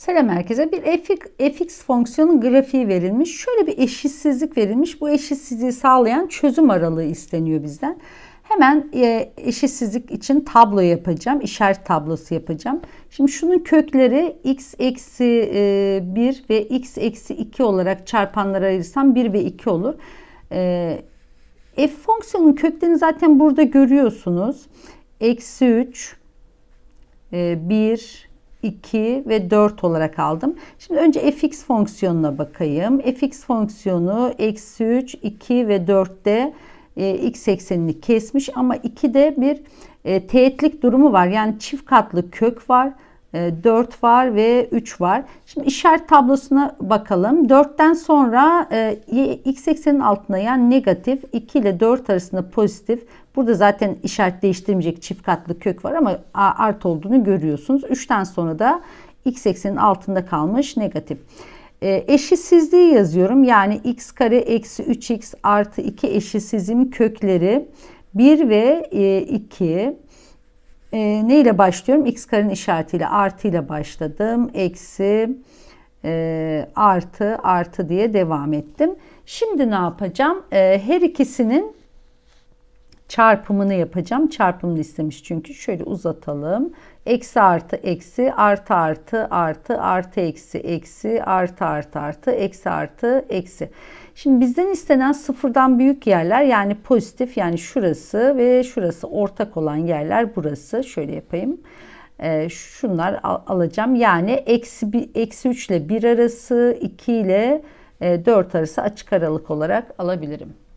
Selam herkese. bir fx, fx fonksiyonun grafiği verilmiş. Şöyle bir eşitsizlik verilmiş. Bu eşitsizliği sağlayan çözüm aralığı isteniyor bizden. Hemen e, eşitsizlik için tablo yapacağım. İşaret tablosu yapacağım. Şimdi şunun kökleri x eksi 1 e, ve x eksi 2 olarak çarpanlara ayırırsam 1 ve 2 olur. E, F fonksiyonun köklerini zaten burada görüyorsunuz. Eksi 3, 1, 2 ve 4 olarak aldım. Şimdi önce fx fonksiyonuna bakayım. fx fonksiyonu eksi 3, 2 ve 4'te e, x eksenini kesmiş ama 2'de bir e, teğetlik durumu var. Yani çift katlı kök var. 4 ee, var ve 3 var. Şimdi işaret tablosuna bakalım. 4'ten sonra e, x eksenin altına yani negatif 2 ile 4 arasında pozitif. Burada zaten işaret değiştirmeyecek çift katlı kök var ama art olduğunu görüyorsunuz. 3'ten sonra da x eksenin altında kalmış negatif. E, eşitsizliği yazıyorum. Yani x kare eksi 3x artı 2 eşitsizim kökleri 1 ve 2. E, e, ee, ne ile başlıyorum? X karın işaretiyle artı ile başladım. Eksi e, artı artı diye devam ettim. Şimdi ne yapacağım? E, her ikisinin çarpımını yapacağım. Çarpımını istemiş çünkü. Şöyle uzatalım. Eksi artı eksi artı artı artı artı eksi eksi artı artı artı eksi artı eksi. Şimdi bizden istenen sıfırdan büyük yerler yani pozitif yani şurası ve şurası ortak olan yerler burası. Şöyle yapayım. E, şunlar al, alacağım. Yani eksi, bir, eksi 3 ile 1 arası 2 ile 4 e, arası açık aralık olarak alabilirim.